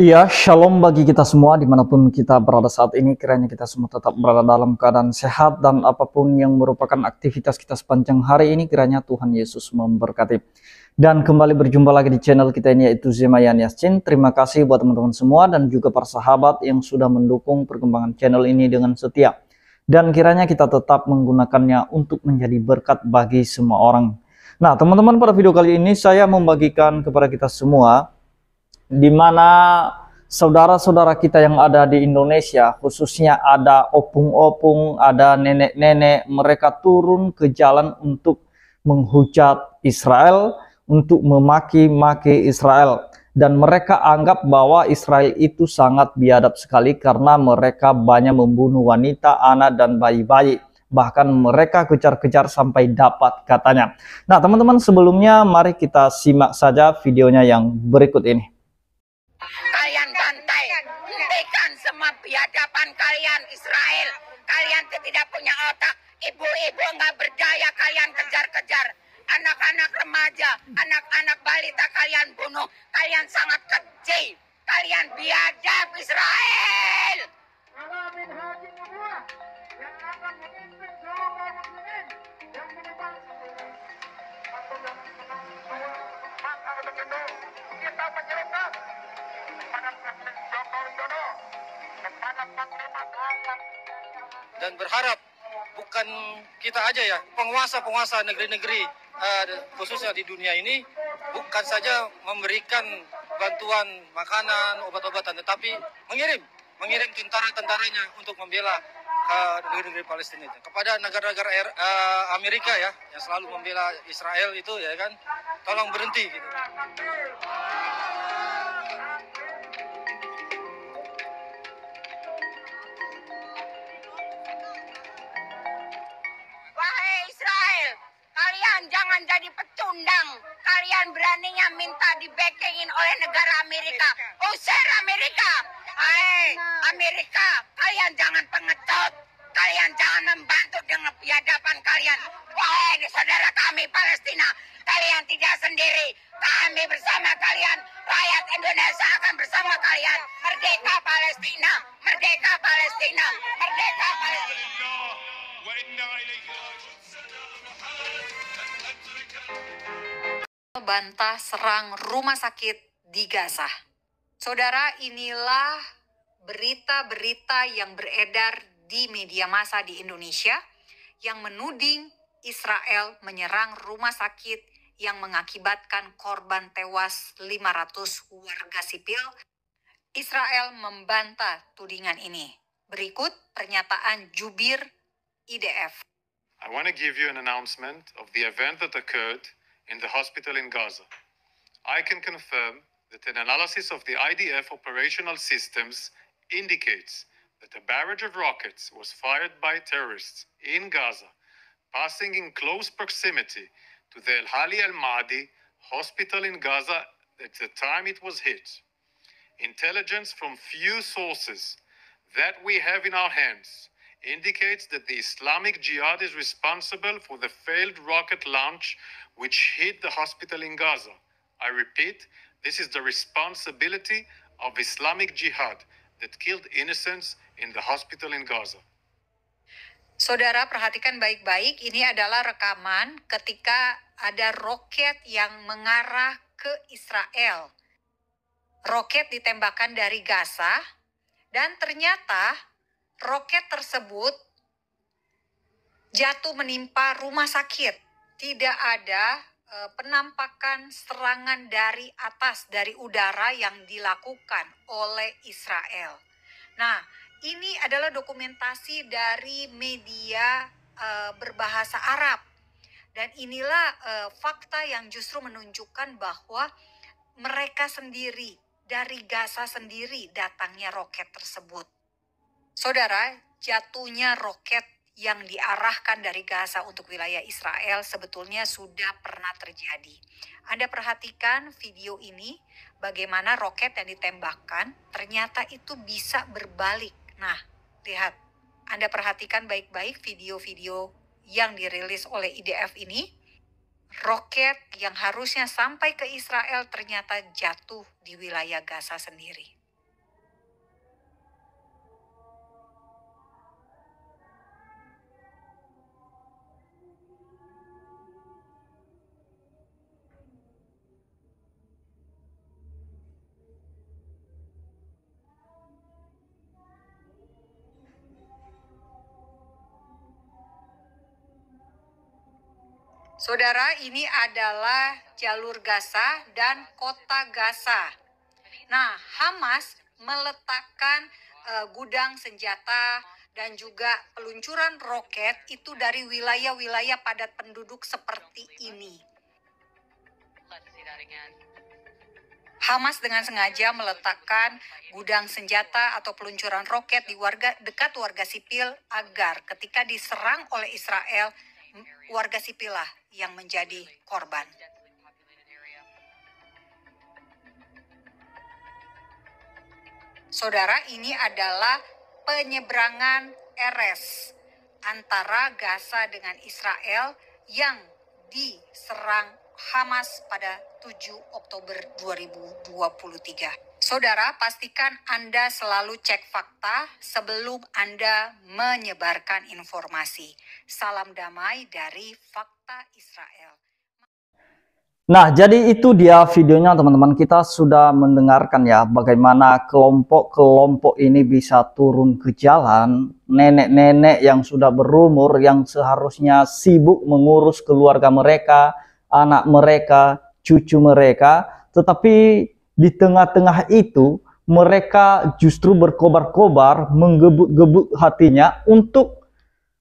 Iya, shalom bagi kita semua dimanapun kita berada saat ini. Kiranya kita semua tetap berada dalam keadaan sehat dan apapun yang merupakan aktivitas kita sepanjang hari ini, kiranya Tuhan Yesus memberkati. Dan kembali berjumpa lagi di channel kita ini yaitu Zemayan Yascin. Terima kasih buat teman-teman semua dan juga para sahabat yang sudah mendukung perkembangan channel ini dengan setia. Dan kiranya kita tetap menggunakannya untuk menjadi berkat bagi semua orang. Nah teman-teman pada video kali ini saya membagikan kepada kita semua di mana saudara-saudara kita yang ada di Indonesia, khususnya ada opung-opung, ada nenek-nenek, mereka turun ke jalan untuk menghujat Israel, untuk memaki-maki Israel. Dan mereka anggap bahwa Israel itu sangat biadab sekali karena mereka banyak membunuh wanita, anak, dan bayi-bayi bahkan mereka kejar-kejar sampai dapat katanya. Nah, teman-teman, sebelumnya mari kita simak saja videonya yang berikut ini. tidak punya otak, ibu-ibu nggak berdaya kalian kejar-kejar. Anak-anak remaja, anak-anak balita kalian bunuh, kalian sangat kecil. Kalian biadab Israel. dan berharap bukan kita aja ya, penguasa-penguasa negeri-negeri eh, khususnya di dunia ini bukan saja memberikan bantuan makanan, obat-obatan, tetapi mengirim, mengirim tentara-tentaranya untuk membela eh, negeri-negeri Palestina itu. Kepada negara-negara eh, Amerika ya, yang selalu membela Israel itu ya kan, tolong berhenti gitu. kalian jangan jadi pecundang. Kalian beraninya minta dibekingin oleh negara Amerika. Usir Amerika. Hai, Amerika, kalian jangan pengecut. Kalian jangan membantu dengan biadaban kalian. Wahai saudara kami Palestina, kalian tidak sendiri. Kami bersama kalian. Rakyat Indonesia akan bersama kalian. Merdeka Palestina, merdeka Palestina, merdeka Palestina. Bantah serang rumah sakit di Gaza. Saudara, inilah berita-berita yang beredar di media massa di Indonesia yang menuding Israel menyerang rumah sakit yang mengakibatkan korban tewas 500 warga sipil. Israel membantah tudingan ini. Berikut pernyataan jubir EDF. I want to give you an announcement of the event that occurred in the hospital in Gaza. I can confirm that an analysis of the IDF operational systems indicates that a barrage of rockets was fired by terrorists in Gaza, passing in close proximity to the El Hali Al Mahdi hospital in Gaza at the time it was hit. Intelligence from few sources that we have in our hands indicates that the Islamic Jihad is responsible for the failed rocket launch which hit the hospital in Gaza. I repeat, this is the responsibility of Islamic Jihad that killed innocents in the hospital in Gaza. Saudara perhatikan baik-baik, ini adalah rekaman ketika ada roket yang mengarah ke Israel. Roket ditembakkan dari Gaza dan ternyata roket tersebut jatuh menimpa rumah sakit. Tidak ada e, penampakan serangan dari atas dari udara yang dilakukan oleh Israel. Nah, ini adalah dokumentasi dari media e, berbahasa Arab. Dan inilah e, fakta yang justru menunjukkan bahwa mereka sendiri dari Gaza sendiri datangnya roket tersebut. Saudara, jatuhnya roket yang diarahkan dari Gaza untuk wilayah Israel sebetulnya sudah pernah terjadi. Anda perhatikan video ini, bagaimana roket yang ditembakkan ternyata itu bisa berbalik. Nah, lihat, Anda perhatikan baik-baik video-video yang dirilis oleh IDF ini. Roket yang harusnya sampai ke Israel ternyata jatuh di wilayah Gaza sendiri. Saudara, ini adalah jalur Gaza dan kota Gaza. Nah, Hamas meletakkan uh, gudang senjata dan juga peluncuran roket itu dari wilayah-wilayah padat penduduk seperti ini. Hamas dengan sengaja meletakkan gudang senjata atau peluncuran roket di warga dekat warga sipil agar ketika diserang oleh Israel warga sipil lah yang menjadi korban. Saudara, ini adalah penyeberangan RS antara Gaza dengan Israel yang diserang Hamas pada 7 Oktober 2023. Saudara, pastikan Anda selalu cek fakta sebelum Anda menyebarkan informasi. Salam damai dari Fakta Israel. Nah, jadi itu dia videonya teman-teman. Kita sudah mendengarkan ya bagaimana kelompok-kelompok ini bisa turun ke jalan. Nenek-nenek yang sudah berumur yang seharusnya sibuk mengurus keluarga mereka, anak mereka, cucu mereka. Tetapi di tengah-tengah itu mereka justru berkobar-kobar menggebuk-gebuk hatinya untuk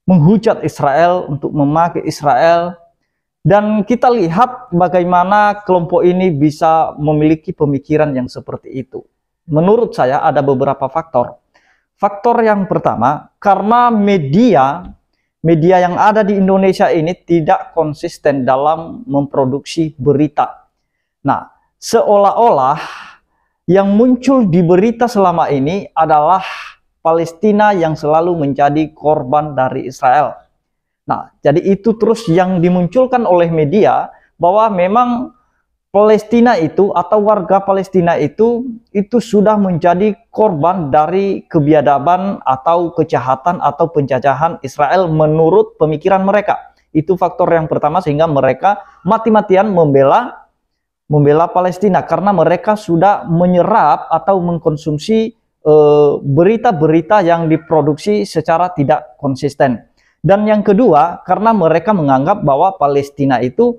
menghujat Israel, untuk memakai Israel. Dan kita lihat bagaimana kelompok ini bisa memiliki pemikiran yang seperti itu. Menurut saya ada beberapa faktor. Faktor yang pertama, karena media media yang ada di Indonesia ini tidak konsisten dalam memproduksi berita. Nah, seolah-olah yang muncul di berita selama ini adalah Palestina yang selalu menjadi korban dari Israel. Nah, jadi itu terus yang dimunculkan oleh media bahwa memang Palestina itu atau warga Palestina itu itu sudah menjadi korban dari kebiadaban atau kejahatan atau penjajahan Israel menurut pemikiran mereka. Itu faktor yang pertama sehingga mereka mati-matian membela membela Palestina karena mereka sudah menyerap atau mengkonsumsi eh, berita-berita yang diproduksi secara tidak konsisten. Dan yang kedua, karena mereka menganggap bahwa Palestina itu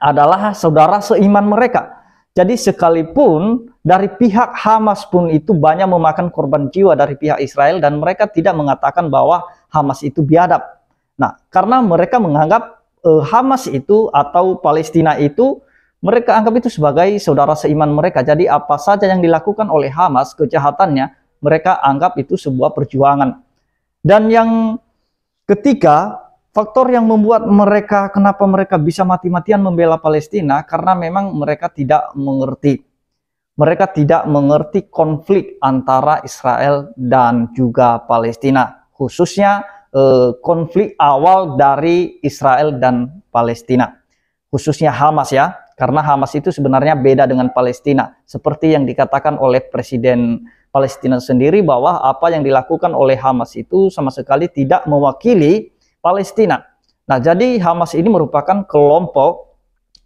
adalah saudara seiman mereka. Jadi sekalipun dari pihak Hamas pun itu banyak memakan korban jiwa dari pihak Israel dan mereka tidak mengatakan bahwa Hamas itu biadab. Nah, karena mereka menganggap eh, Hamas itu atau Palestina itu mereka anggap itu sebagai saudara seiman mereka. Jadi apa saja yang dilakukan oleh Hamas, kejahatannya, mereka anggap itu sebuah perjuangan. Dan yang ketiga, faktor yang membuat mereka kenapa mereka bisa mati-matian membela Palestina karena memang mereka tidak mengerti. Mereka tidak mengerti konflik antara Israel dan juga Palestina, khususnya eh, konflik awal dari Israel dan Palestina, khususnya Hamas ya. Karena Hamas itu sebenarnya beda dengan Palestina. Seperti yang dikatakan oleh Presiden Palestina sendiri bahwa apa yang dilakukan oleh Hamas itu sama sekali tidak mewakili Palestina. Nah, jadi Hamas ini merupakan kelompok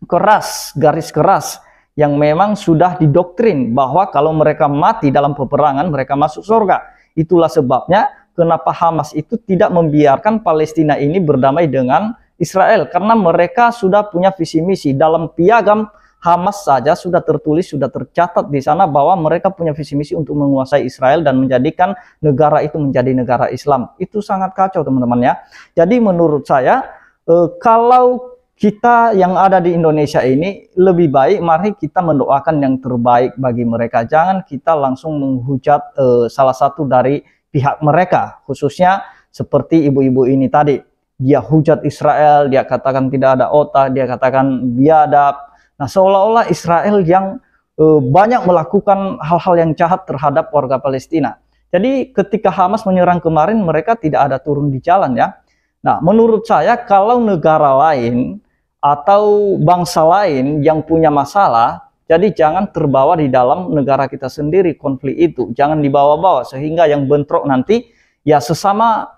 keras, garis keras yang memang sudah didoktrin bahwa kalau mereka mati dalam peperangan mereka masuk surga. Itulah sebabnya kenapa Hamas itu tidak membiarkan Palestina ini berdamai dengan Israel karena mereka sudah punya visi misi dalam piagam Hamas saja sudah tertulis, sudah tercatat di sana bahwa mereka punya visi misi untuk menguasai Israel dan menjadikan negara itu menjadi negara Islam. Itu sangat kacau teman-teman ya. Jadi menurut saya e, kalau kita yang ada di Indonesia ini lebih baik mari kita mendoakan yang terbaik bagi mereka. Jangan kita langsung menghujat e, salah satu dari pihak mereka khususnya seperti ibu-ibu ini tadi dia hujat Israel, dia katakan tidak ada otak, dia katakan biadab. Nah, seolah-olah Israel yang e, banyak melakukan hal-hal yang jahat terhadap warga Palestina. Jadi ketika Hamas menyerang kemarin mereka tidak ada turun di jalan ya. Nah, menurut saya kalau negara lain atau bangsa lain yang punya masalah, jadi jangan terbawa di dalam negara kita sendiri konflik itu. Jangan dibawa-bawa sehingga yang bentrok nanti ya sesama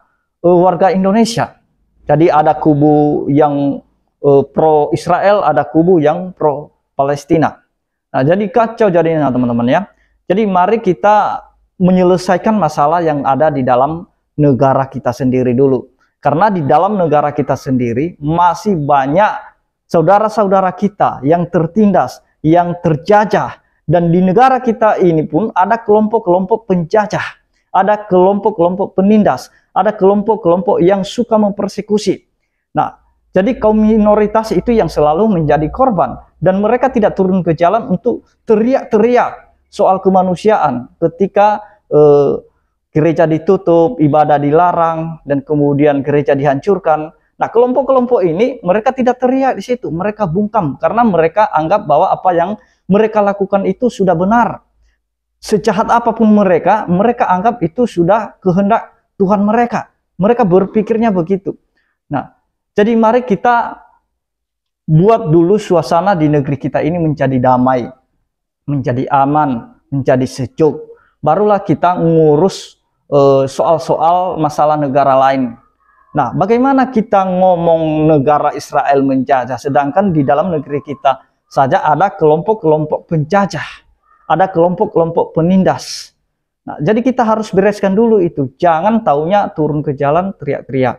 e, warga Indonesia jadi ada kubu yang uh, eh, pro Israel, ada kubu yang pro Palestina. Nah, jadi kacau jadinya teman-teman ya. Jadi mari kita menyelesaikan masalah yang ada di dalam negara kita sendiri dulu. Karena di dalam negara kita sendiri masih banyak saudara-saudara kita yang tertindas, yang terjajah. Dan di negara kita ini pun ada kelompok-kelompok penjajah, ada kelompok-kelompok penindas, ada kelompok-kelompok yang suka mempersekusi. Nah, jadi kaum minoritas itu yang selalu menjadi korban dan mereka tidak turun ke jalan untuk teriak-teriak soal kemanusiaan ketika eh, gereja ditutup, ibadah dilarang dan kemudian gereja dihancurkan. Nah, kelompok-kelompok ini mereka tidak teriak di situ, mereka bungkam karena mereka anggap bahwa apa yang mereka lakukan itu sudah benar. Sejahat apapun mereka, mereka anggap itu sudah kehendak Tuhan mereka. Mereka berpikirnya begitu. Nah, jadi mari kita buat dulu suasana di negeri kita ini menjadi damai, menjadi aman, menjadi sejuk. Barulah kita ngurus eh, soal-soal uh, masalah negara lain. Nah, bagaimana kita ngomong negara Israel menjajah, sedangkan di dalam negeri kita saja ada kelompok-kelompok penjajah, ada kelompok-kelompok penindas. Nah, jadi kita harus bereskan dulu itu. Jangan taunya turun ke jalan teriak-teriak.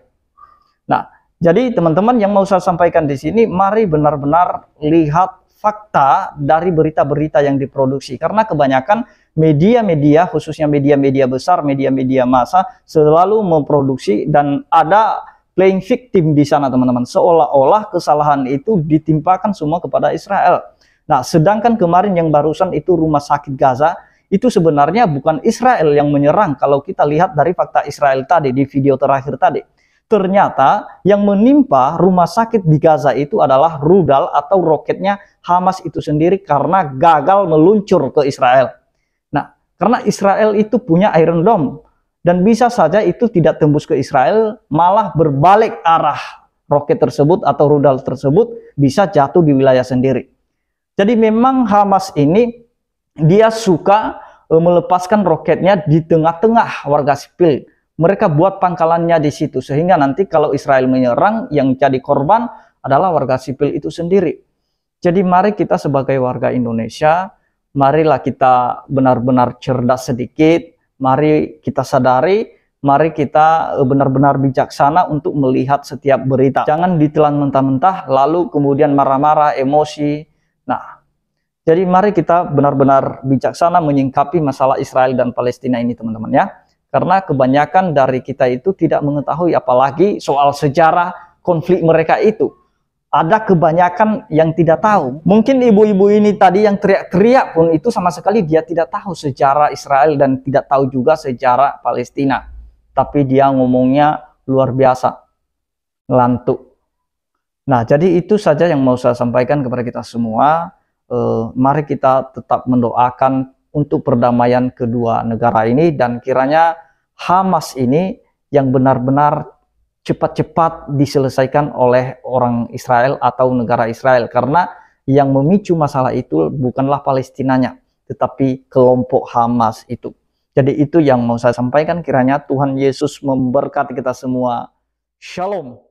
Nah, jadi teman-teman yang mau saya sampaikan di sini, mari benar-benar lihat fakta dari berita-berita yang diproduksi. Karena kebanyakan media-media, khususnya media-media besar, media-media massa, selalu memproduksi dan ada playing victim di sana teman-teman. Seolah-olah kesalahan itu ditimpakan semua kepada Israel. Nah, sedangkan kemarin yang barusan itu rumah sakit Gaza, itu sebenarnya bukan Israel yang menyerang kalau kita lihat dari fakta Israel tadi di video terakhir tadi. Ternyata yang menimpa rumah sakit di Gaza itu adalah rudal atau roketnya Hamas itu sendiri karena gagal meluncur ke Israel. Nah, karena Israel itu punya Iron Dome dan bisa saja itu tidak tembus ke Israel, malah berbalik arah roket tersebut atau rudal tersebut bisa jatuh di wilayah sendiri. Jadi memang Hamas ini dia suka uh, melepaskan roketnya di tengah-tengah warga sipil. Mereka buat pangkalannya di situ sehingga nanti kalau Israel menyerang yang jadi korban adalah warga sipil itu sendiri. Jadi mari kita sebagai warga Indonesia, marilah kita benar-benar cerdas sedikit, mari kita sadari, mari kita eh, benar-benar bijaksana untuk melihat setiap berita. Jangan ditelan mentah-mentah lalu kemudian marah-marah, emosi, jadi mari kita benar-benar bijaksana menyingkapi masalah Israel dan Palestina ini teman-teman ya. Karena kebanyakan dari kita itu tidak mengetahui apalagi soal sejarah konflik mereka itu. Ada kebanyakan yang tidak tahu. Mungkin ibu-ibu ini tadi yang teriak-teriak pun itu sama sekali dia tidak tahu sejarah Israel dan tidak tahu juga sejarah Palestina. Tapi dia ngomongnya luar biasa. Lantuk. Nah, jadi itu saja yang mau saya sampaikan kepada kita semua. Eh, mari kita tetap mendoakan untuk perdamaian kedua negara ini dan kiranya Hamas ini yang benar-benar cepat-cepat diselesaikan oleh orang Israel atau negara Israel karena yang memicu masalah itu bukanlah Palestinanya tetapi kelompok Hamas itu. Jadi itu yang mau saya sampaikan kiranya Tuhan Yesus memberkati kita semua. Shalom.